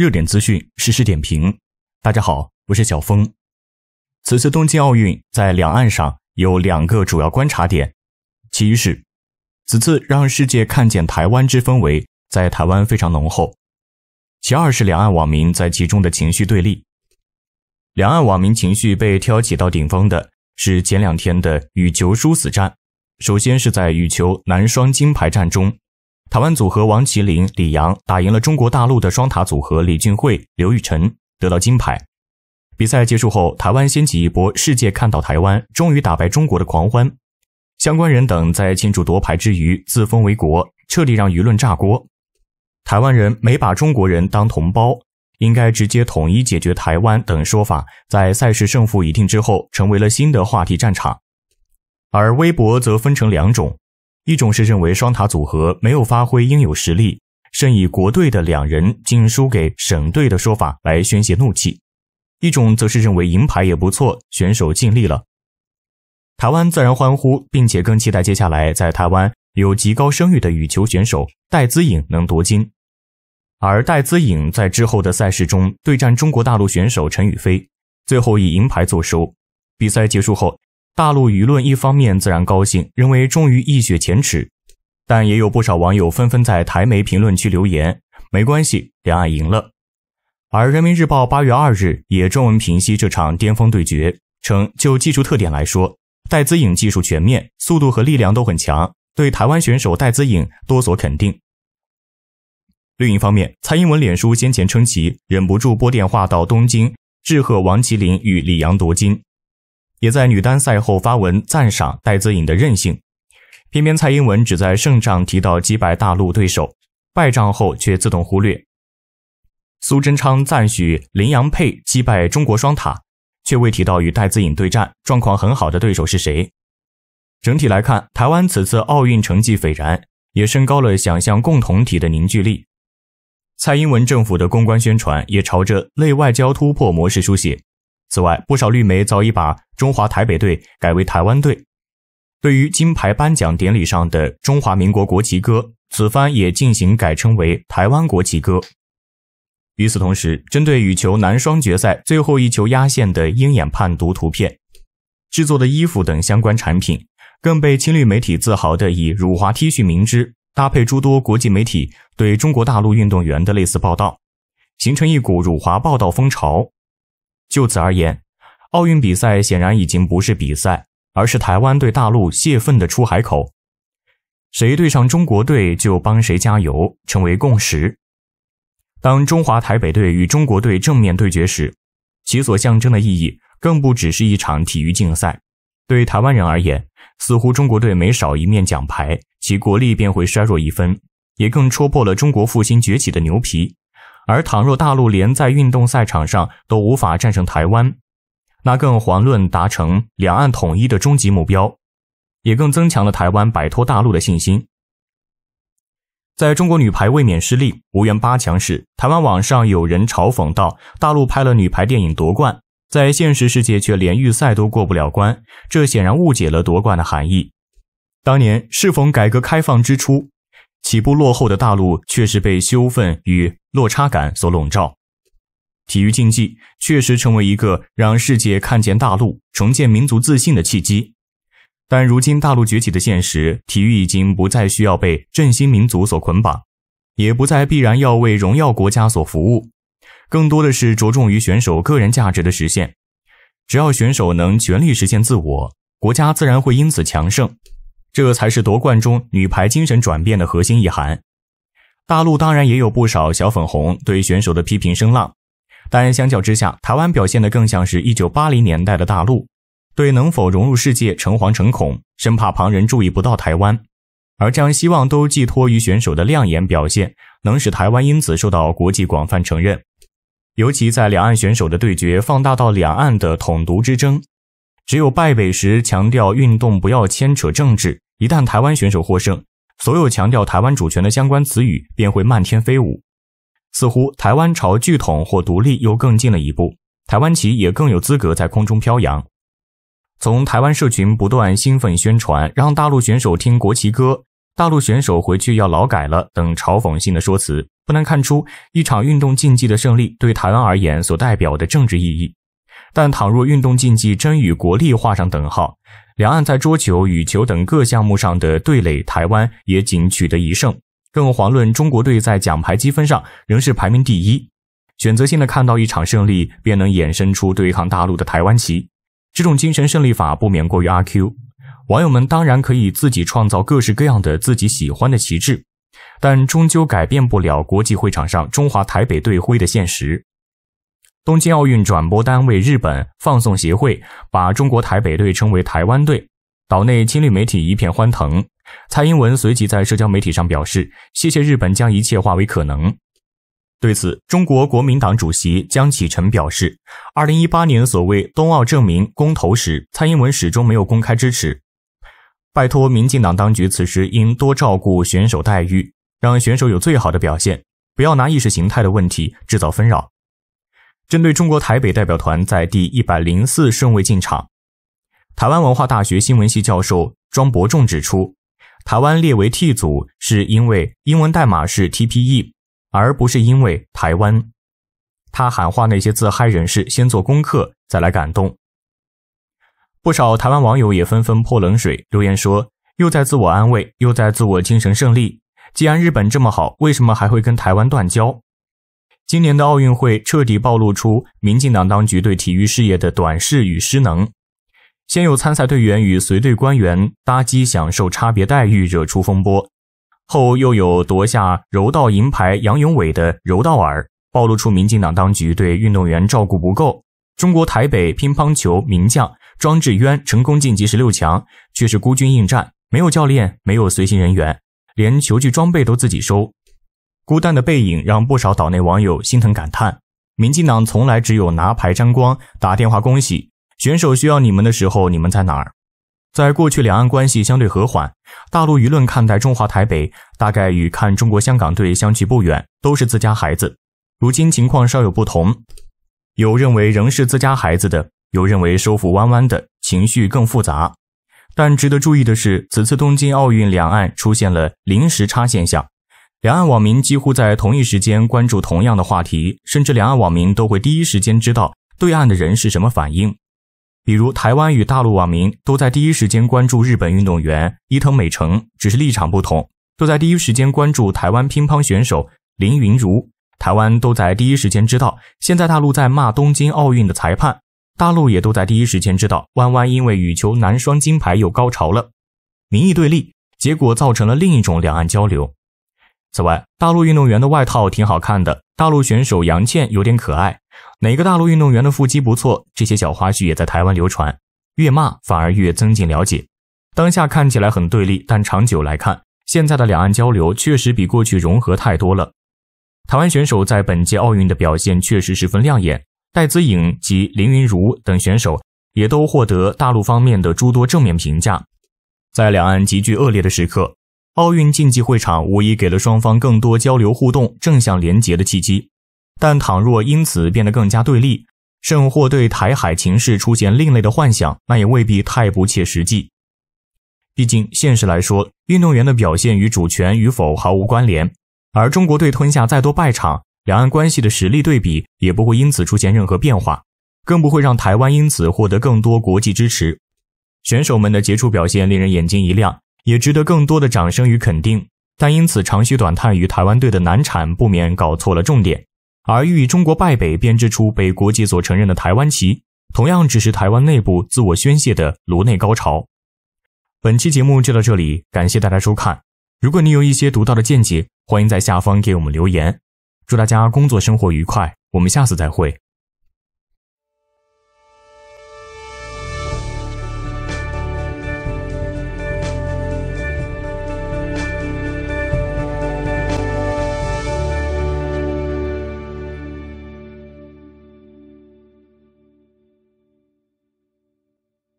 热点资讯实时点评，大家好，我是小峰。此次东京奥运在两岸上有两个主要观察点，其一是此次让世界看见台湾之氛围在台湾非常浓厚，其二是两岸网民在其中的情绪对立。两岸网民情绪被挑起到顶峰的是前两天的羽球殊死战，首先是在羽球男双金牌战中。台湾组合王齐麟、李阳打赢了中国大陆的双塔组合李俊慧、刘雨辰，得到金牌。比赛结束后，台湾掀起一波“世界看到台湾，终于打败中国”的狂欢。相关人等在庆祝夺牌之余，自封为国，彻底让舆论炸锅。台湾人没把中国人当同胞，应该直接统一解决台湾等说法，在赛事胜负已定之后，成为了新的话题战场。而微博则分成两种。一种是认为双塔组合没有发挥应有实力，甚以国队的两人竟输给省队的说法来宣泄怒气；一种则是认为银牌也不错，选手尽力了。台湾自然欢呼，并且更期待接下来在台湾有极高声誉的羽球选手戴资颖能夺金。而戴资颖在之后的赛事中对战中国大陆选手陈雨菲，最后以银牌作收。比赛结束后。大陆舆论一方面自然高兴，认为终于一雪前耻，但也有不少网友纷纷在台媒评论区留言：“没关系，两岸赢了。”而《人民日报》八月二日也撰文评析这场巅峰对决，称就技术特点来说，戴资颖技术全面，速度和力量都很强，对台湾选手戴资颖多所肯定。另一方面，蔡英文脸书先前称其忍不住拨电话到东京致贺王麒麟与李阳夺金。也在女单赛后发文赞赏戴资颖的韧性，偏偏蔡英文只在胜仗提到击败大陆对手，败仗后却自动忽略。苏贞昌赞许林洋沛击败中国双塔，却未提到与戴资颖对战状况很好的对手是谁。整体来看，台湾此次奥运成绩斐然，也升高了想象共同体的凝聚力。蔡英文政府的公关宣传也朝着内外交突破模式书写。此外，不少绿媒早已把“中华台北队”改为“台湾队”，对于金牌颁奖典礼上的《中华民国国旗歌》，此番也进行改称为《台湾国旗歌》。与此同时，针对羽球男双决赛最后一球压线的“鹰眼判读”图片制作的衣服等相关产品，更被亲绿媒体自豪的以“辱华 T 恤”名之，搭配诸多国际媒体对中国大陆运动员的类似报道，形成一股辱华报道风潮。就此而言，奥运比赛显然已经不是比赛，而是台湾对大陆泄愤的出海口。谁对上中国队就帮谁加油，成为共识。当中华台北队与中国队正面对决时，其所象征的意义更不只是一场体育竞赛。对台湾人而言，似乎中国队每少一面奖牌，其国力便会衰弱一分，也更戳破了中国复兴崛起的牛皮。而倘若大陆连在运动赛场上都无法战胜台湾，那更遑论达成两岸统一的终极目标，也更增强了台湾摆脱大陆的信心。在中国女排卫冕失利、无缘八强时，台湾网上有人嘲讽道：“大陆拍了女排电影夺冠，在现实世界却连预赛都过不了关，这显然误解了夺冠的含义。”当年适逢改革开放之初。起步落后的大陆确实被羞愤与落差感所笼罩，体育竞技确实成为一个让世界看见大陆、重建民族自信的契机。但如今大陆崛起的现实，体育已经不再需要被振兴民族所捆绑，也不再必然要为荣耀国家所服务，更多的是着重于选手个人价值的实现。只要选手能全力实现自我，国家自然会因此强盛。这才是夺冠中女排精神转变的核心意涵。大陆当然也有不少小粉红对选手的批评声浪，但相较之下，台湾表现的更像是一九八零年代的大陆，对能否融入世界诚惶诚恐，生怕旁人注意不到台湾，而将希望都寄托于选手的亮眼表现，能使台湾因此受到国际广泛承认。尤其在两岸选手的对决，放大到两岸的统独之争。只有败北时强调运动不要牵扯政治，一旦台湾选手获胜，所有强调台湾主权的相关词语便会漫天飞舞，似乎台湾朝剧统或独立又更近了一步，台湾旗也更有资格在空中飘扬。从台湾社群不断兴奋宣传，让大陆选手听国旗歌，大陆选手回去要劳改了等嘲讽性的说辞，不难看出一场运动竞技的胜利对台湾而言所代表的政治意义。但倘若运动竞技真与国力画上等号，两岸在桌球、羽球等各项目上的对垒，台湾也仅取得一胜，更遑论中国队在奖牌积分上仍是排名第一。选择性的看到一场胜利，便能衍生出对抗大陆的台湾棋。这种精神胜利法不免过于阿 Q。网友们当然可以自己创造各式各样的自己喜欢的旗帜，但终究改变不了国际会场上中华台北队徽的现实。东京奥运转播单位日本放送协会把中国台北队称为台湾队，岛内亲绿媒体一片欢腾。蔡英文随即在社交媒体上表示：“谢谢日本将一切化为可能。”对此，中国国民党主席江启臣表示：“二零一八年所谓冬奥证明公投时，蔡英文始终没有公开支持。拜托民进党当局，此时应多照顾选手待遇，让选手有最好的表现，不要拿意识形态的问题制造纷扰。”针对中国台北代表团在第一百零四顺位进场，台湾文化大学新闻系教授庄博仲指出，台湾列为 T 组是因为英文代码是 TPE，而不是因为台湾。他喊话那些自嗨人士，先做功课再来感动。不少台湾网友也纷纷泼冷水，留言说又在自我安慰，又在自我精神胜利。既然日本这么好，为什么还会跟台湾断交？今年的奥运会彻底暴露出民进党当局对体育事业的短视与失能。先有参赛队员与随队官员搭机享受差别待遇，惹出风波；后又有夺下柔道银牌杨永伟的柔道耳，暴露出民进党当局对运动员照顾不够。中国台北乒乓球名将庄智渊成功晋级十六强，却是孤军应战，没有教练，没有随行人员，连球具装备都自己收。孤单的背影让不少岛内网友心疼感叹，民进党从来只有拿牌沾光，打电话恭喜选手需要你们的时候你们在哪儿？在过去两岸关系相对和缓，大陆舆论看待中华台北大概与看中国香港队相距不远，都是自家孩子。如今情况稍有不同，有认为仍是自家孩子的，有认为收腹弯弯的情绪更复杂。但值得注意的是，此次东京奥运两岸出现了临时差现象。两岸网民几乎在同一时间关注同样的话题，甚至两岸网民都会第一时间知道对岸的人是什么反应。比如，台湾与大陆网民都在第一时间关注日本运动员伊藤美诚，只是立场不同；都在第一时间关注台湾乒乓选手林云儒，台湾都在第一时间知道现在大陆在骂东京奥运的裁判，大陆也都在第一时间知道弯弯因为羽球男双金牌又高潮了。民意对立，结果造成了另一种两岸交流。此外，大陆运动员的外套挺好看的。大陆选手杨倩有点可爱。哪个大陆运动员的腹肌不错？这些小花絮也在台湾流传。越骂反而越增进了解。当下看起来很对立，但长久来看，现在的两岸交流确实比过去融合太多了。台湾选手在本届奥运的表现确实十分亮眼，戴姿颖及林云茹等选手也都获得大陆方面的诸多正面评价。在两岸极具恶劣的时刻。奥运竞技会场无疑给了双方更多交流互动、正向联结的契机，但倘若因此变得更加对立，甚或对台海情势出现另类的幻想，那也未必太不切实际。毕竟，现实来说，运动员的表现与主权与否毫无关联，而中国队吞下再多败场，两岸关系的实力对比也不会因此出现任何变化，更不会让台湾因此获得更多国际支持。选手们的杰出表现令人眼睛一亮。也值得更多的掌声与肯定，但因此长吁短叹于台湾队的难产，不免搞错了重点；而欲中国败北，编织出被国际所承认的台湾旗，同样只是台湾内部自我宣泄的颅内高潮。本期节目就到这里，感谢大家收看。如果你有一些独到的见解，欢迎在下方给我们留言。祝大家工作生活愉快，我们下次再会。